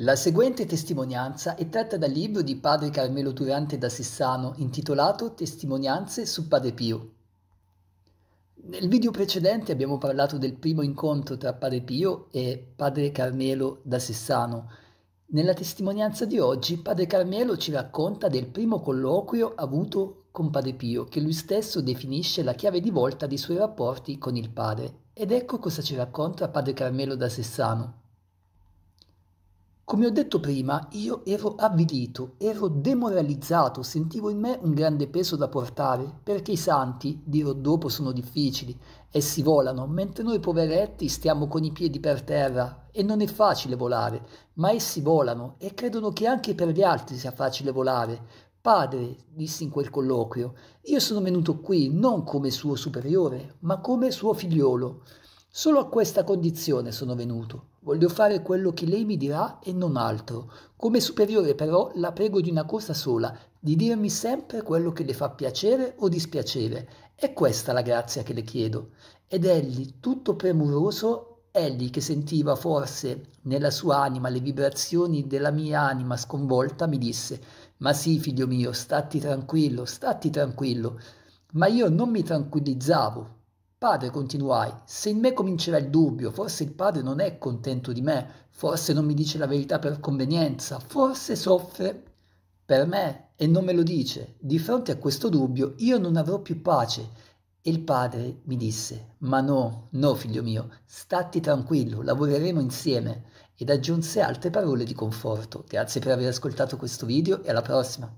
La seguente testimonianza è tratta dal libro di padre Carmelo Turante da Sissano intitolato Testimonianze su Padre Pio. Nel video precedente abbiamo parlato del primo incontro tra padre Pio e padre Carmelo da Sissano. Nella testimonianza di oggi padre Carmelo ci racconta del primo colloquio avuto con padre Pio, che lui stesso definisce la chiave di volta dei suoi rapporti con il padre. Ed ecco cosa ci racconta padre Carmelo da Sessano. Come ho detto prima, io ero avvilito, ero demoralizzato, sentivo in me un grande peso da portare, perché i santi, dirò dopo, sono difficili, essi volano, mentre noi poveretti stiamo con i piedi per terra e non è facile volare, ma essi volano e credono che anche per gli altri sia facile volare. Padre, disse in quel colloquio, io sono venuto qui non come suo superiore, ma come suo figliolo. Solo a questa condizione sono venuto. Voglio fare quello che lei mi dirà e non altro. Come superiore però la prego di una cosa sola, di dirmi sempre quello che le fa piacere o dispiacere. È questa la grazia che le chiedo. Ed egli, tutto premuroso, egli che sentiva forse nella sua anima le vibrazioni della mia anima sconvolta, mi disse, ma sì, figlio mio, statti tranquillo, statti tranquillo. Ma io non mi tranquillizzavo, padre, continuai, se in me comincerà il dubbio, forse il padre non è contento di me, forse non mi dice la verità per convenienza, forse soffre per me e non me lo dice. Di fronte a questo dubbio io non avrò più pace. E il padre mi disse, ma no, no figlio mio, statti tranquillo, lavoreremo insieme. Ed aggiunse altre parole di conforto. Grazie per aver ascoltato questo video e alla prossima.